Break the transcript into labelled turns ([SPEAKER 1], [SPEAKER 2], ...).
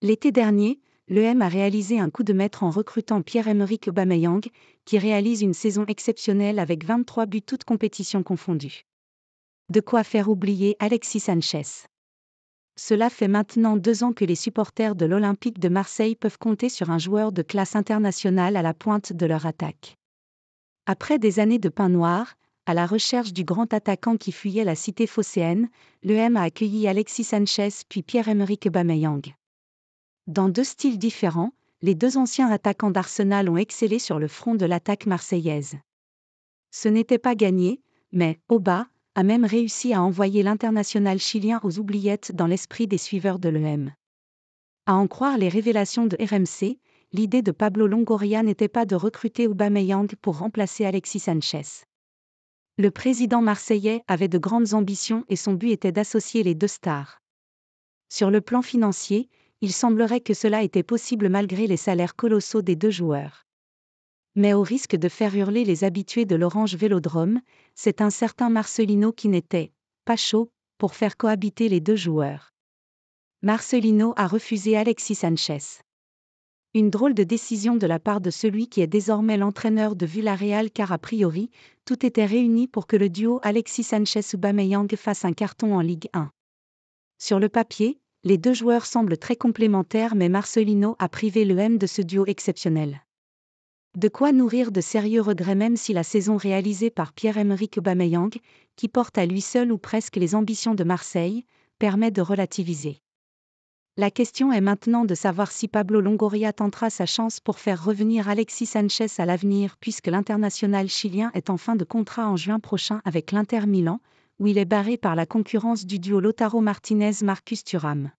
[SPEAKER 1] L'été dernier, l'EM a réalisé un coup de maître en recrutant Pierre-Emerick Aubameyang, qui réalise une saison exceptionnelle avec 23 buts toutes compétitions confondues. De quoi faire oublier Alexis Sanchez. Cela fait maintenant deux ans que les supporters de l'Olympique de Marseille peuvent compter sur un joueur de classe internationale à la pointe de leur attaque. Après des années de pain noir, à la recherche du grand attaquant qui fuyait la cité phocéenne, l'EM a accueilli Alexis Sanchez puis Pierre-Emerick Aubameyang. Dans deux styles différents, les deux anciens attaquants d'Arsenal ont excellé sur le front de l'attaque marseillaise. Ce n'était pas gagné, mais Oba a même réussi à envoyer l'international chilien aux oubliettes dans l'esprit des suiveurs de l'EM. À en croire les révélations de RMC, l'idée de Pablo Longoria n'était pas de recruter Aubameyang pour remplacer Alexis Sanchez. Le président marseillais avait de grandes ambitions et son but était d'associer les deux stars. Sur le plan financier, il semblerait que cela était possible malgré les salaires colossaux des deux joueurs. Mais au risque de faire hurler les habitués de l'Orange Vélodrome, c'est un certain Marcelino qui n'était pas chaud pour faire cohabiter les deux joueurs. Marcelino a refusé Alexis Sanchez. Une drôle de décision de la part de celui qui est désormais l'entraîneur de Villarreal car a priori, tout était réuni pour que le duo Alexis sanchez Bameyang fasse un carton en Ligue 1. Sur le papier, les deux joueurs semblent très complémentaires mais Marcelino a privé le M de ce duo exceptionnel. De quoi nourrir de sérieux regrets même si la saison réalisée par Pierre-Emerick Aubameyang, qui porte à lui seul ou presque les ambitions de Marseille, permet de relativiser. La question est maintenant de savoir si Pablo Longoria tentera sa chance pour faire revenir Alexis Sanchez à l'avenir puisque l'international chilien est en fin de contrat en juin prochain avec l'Inter Milan, où il est barré par la concurrence du duo Lotaro Martinez-Marcus Thuram.